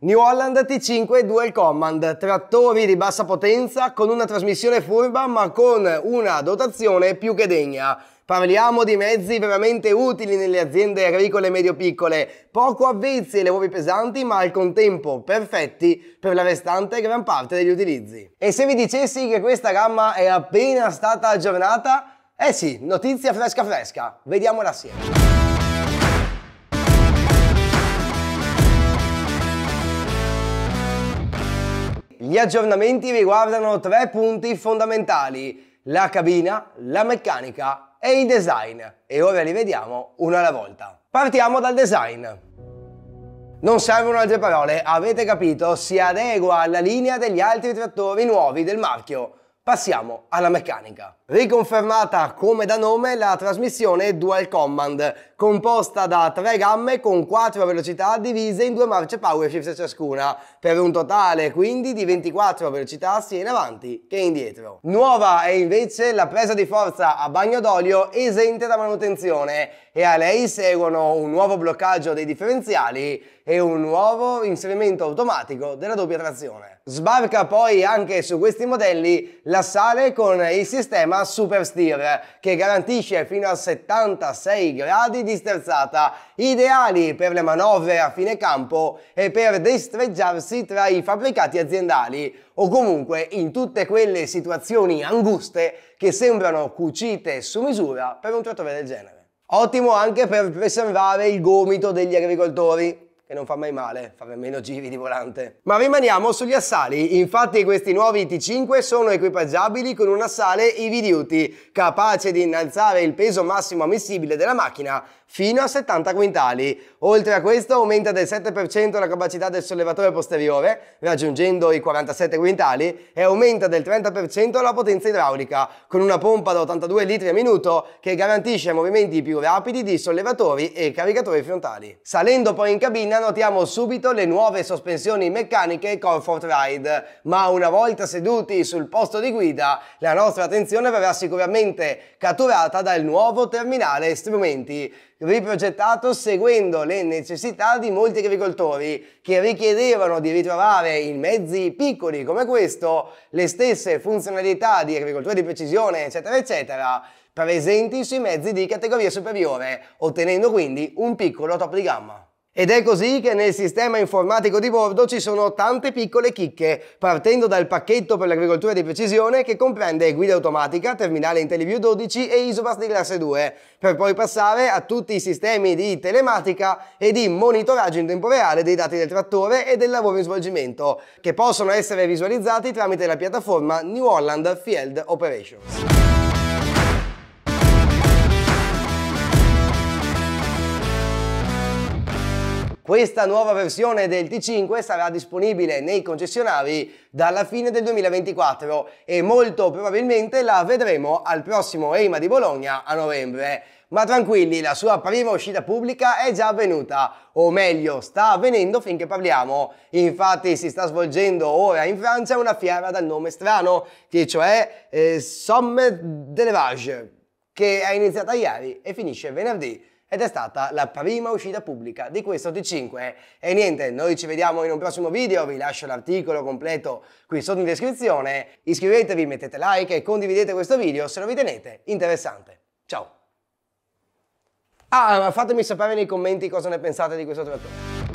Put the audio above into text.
New Holland T5 Dual Command, trattori di bassa potenza con una trasmissione furba ma con una dotazione più che degna. Parliamo di mezzi veramente utili nelle aziende agricole medio-piccole, poco avvezzi ai lavori pesanti ma al contempo perfetti per la restante gran parte degli utilizzi. E se vi dicessi che questa gamma è appena stata aggiornata? Eh sì, notizia fresca fresca, vediamola assieme. Gli aggiornamenti riguardano tre punti fondamentali, la cabina, la meccanica e il design. E ora li vediamo uno alla volta. Partiamo dal design. Non servono altre parole, avete capito, si adegua alla linea degli altri trattori nuovi del marchio Passiamo alla meccanica. Riconfermata come da nome la trasmissione Dual Command, composta da tre gamme con quattro velocità divise in due marce power shift ciascuna, per un totale quindi di 24 velocità sia in avanti che indietro. Nuova è invece la presa di forza a bagno d'olio esente da manutenzione e a lei seguono un nuovo bloccaggio dei differenziali e un nuovo inserimento automatico della doppia trazione. Sbarca poi anche su questi modelli la sale con il sistema Super Steer che garantisce fino a 76 gradi di sterzata, ideali per le manovre a fine campo e per destreggiarsi tra i fabbricati aziendali o comunque in tutte quelle situazioni anguste che sembrano cucite su misura per un trattore del genere. Ottimo anche per preservare il gomito degli agricoltori, che non fa mai male, fa meno giri di volante. Ma rimaniamo sugli assali, infatti questi nuovi T5 sono equipaggiabili con un assale EV Duty, capace di innalzare il peso massimo ammissibile della macchina fino a 70 quintali. Oltre a questo aumenta del 7% la capacità del sollevatore posteriore, raggiungendo i 47 quintali, e aumenta del 30% la potenza idraulica, con una pompa da 82 litri al minuto che garantisce movimenti più rapidi di sollevatori e caricatori frontali. Salendo poi in cabina annotiamo subito le nuove sospensioni meccaniche Comfort Ride, ma una volta seduti sul posto di guida la nostra attenzione verrà sicuramente catturata dal nuovo terminale strumenti riprogettato seguendo le necessità di molti agricoltori che richiedevano di ritrovare in mezzi piccoli come questo le stesse funzionalità di agricoltura di precisione eccetera eccetera presenti sui mezzi di categoria superiore ottenendo quindi un piccolo top di gamma. Ed è così che nel sistema informatico di bordo ci sono tante piccole chicche, partendo dal pacchetto per l'agricoltura di precisione che comprende guida automatica, terminale IntelliView 12 e ISOBAS di classe 2, per poi passare a tutti i sistemi di telematica e di monitoraggio in tempo reale dei dati del trattore e del lavoro in svolgimento, che possono essere visualizzati tramite la piattaforma New Holland Field Operations. Questa nuova versione del T5 sarà disponibile nei concessionari dalla fine del 2024 e molto probabilmente la vedremo al prossimo EIMA di Bologna a novembre. Ma tranquilli, la sua prima uscita pubblica è già avvenuta, o meglio, sta avvenendo finché parliamo. Infatti si sta svolgendo ora in Francia una fiera dal nome strano, che cioè eh, Somme de l'Evage, che è iniziata ieri e finisce venerdì ed è stata la prima uscita pubblica di questo T5. E niente, noi ci vediamo in un prossimo video, vi lascio l'articolo completo qui sotto in descrizione, iscrivetevi, mettete like e condividete questo video se lo ritenete interessante. Ciao! Ah, ma fatemi sapere nei commenti cosa ne pensate di questo trattore.